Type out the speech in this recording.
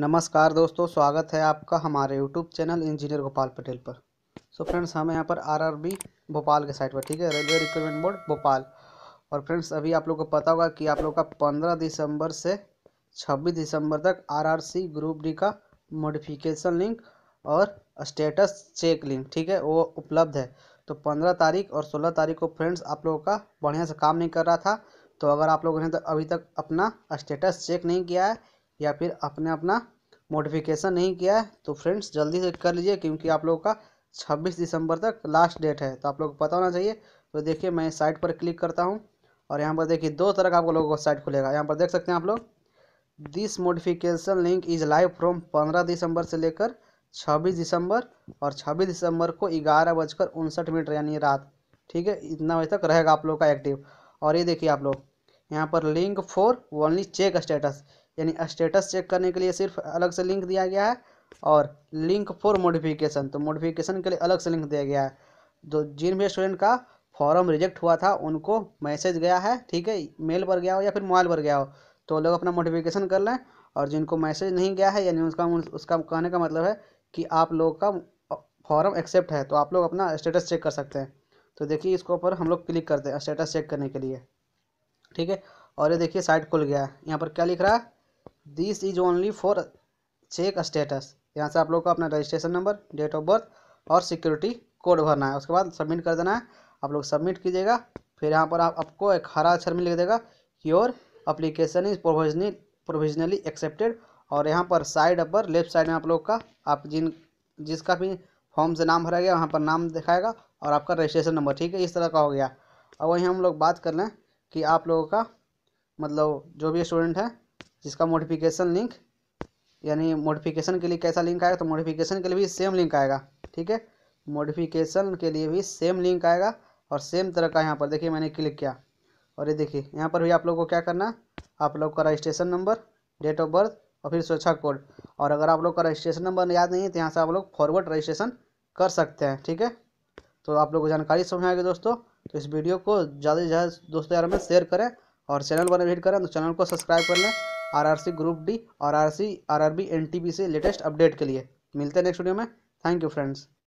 नमस्कार दोस्तों स्वागत है आपका हमारे YouTube channel engineer Gopal Patel पर सो so फ्रेंड्स हम यहाँ पर आरआरबी भोपाल के साइट पर ठीक है रेलवे रिक्रूटमेंट बोर्ड भोपाल और फ्रेंड्स अभी आप लोग को पता होगा कि आप लोग का पंद्रह दिसंबर से छब्बीस दिसंबर तक आरआरसी ग्रुप डी का मोडिफिकेशन लिंक और स्टेटस चेक लिंक ठीक है वो उपलब्ध है तो पंद्रह तारीख और सोलह तारीख को फ्रेंड्स आप लोगों का बढ़िया से काम नहीं कर रहा था तो अगर आप लोगों ने तो अभी तक अपना स्टेटस चेक नहीं किया है या फिर आपने अपना मोटिफिकेशन नहीं किया है तो फ्रेंड्स जल्दी से कर लीजिए क्योंकि आप लोगों का 26 दिसंबर तक लास्ट डेट है तो आप लोग को पता होना चाहिए तो देखिए मैं साइट पर क्लिक करता हूँ और यहाँ पर देखिए दो तरह का आप लोगों का साइट खुलेगा यहाँ पर देख सकते हैं आप लोग this modification link is live from पंद्रह दिसंबर से लेकर छब्बीस दिसंबर और छब्बीस दिसंबर को ग्यारह बजकर उनसठ मिनट यानी रात ठीक है इतना बजे तक रहेगा आप लोग का एक्टिव और ये देखिए आप लोग यहाँ पर link for only check status यानी स्टेटस चेक करने के लिए सिर्फ अलग से लिंक दिया गया है और लिंक फॉर मोडिफिकेशन तो मोडिफिकेशन के लिए अलग से लिंक दिया गया है जो तो जिन भी स्टूडेंट का फॉर्म रिजेक्ट हुआ था उनको मैसेज गया है ठीक है मेल पर गया हो या फिर मोबाइल पर गया हो तो लोग अपना मोटिफिकेशन कर लें और जिनको मैसेज नहीं गया है यानी उसका उसका कहने का मतलब है कि आप लोग का फॉर्म एक्सेप्ट है तो आप लोग अपना स्टेटस चेक कर सकते हैं तो देखिए इसके ऊपर हम लोग क्लिक करते हैं स्टेटस चेक करने के लिए ठीक है और ये देखिए साइट खुल गया है यहाँ पर क्या लिख रहा है this is only for check status यहाँ से आप लोग को अपना registration number date of birth और सिक्योरिटी कोड भरना है उसके बाद सबमिट कर देना है आप लोग सबमिट कीजिएगा फिर यहाँ पर आप आपको एक हरा अक्षर में लिख देगा your application is provisionally provisionally accepted और यहाँ पर साइड अपर लेफ्ट साइड में आप लोग का आप जिन जिसका भी फॉर्म से नाम भरा गया वहाँ पर नाम दिखाएगा और आपका रजिस्ट्रेशन नंबर ठीक है इस तरह का हो गया और वहीं हम लोग बात कर लें कि आप लोगों का मतलब जो भी स्टूडेंट है जिसका मोटिफिकेशन लिंक यानी मोटिफिकेशन के लिए कैसा लिंक आएगा तो मोटिफिकेशन के लिए भी सेम लिंक आएगा ठीक है मोडिफिकेशन के लिए भी सेम लिंक आएगा और सेम तरह का यहाँ पर देखिए मैंने क्लिक किया और ये देखिए यहाँ पर भी आप लोग को क्या करना है आप लोग का registration number date of birth और फिर सुरक्षा कोड और अगर आप लोग का रजिस्ट्रेशन नंबर याद नहीं है तो यहाँ से आप लोग फॉरवर्ड रजिस्ट्रेशन कर सकते हैं ठीक है तो आप लोग को जानकारी समझ आएगी दोस्तों तो इस वीडियो को ज़्यादा से ज़्यादा दोस्तों यार में शेयर करें और चैनल पर विजिट करें तो चैनल को सब्सक्राइब कर लें आरआरसी ग्रुप डी और R C R R B N T B से लेटेस्ट अपडेट के लिए मिलते हैं नेक्स्ट वीडियो में थैंक यू फ्रेंड्स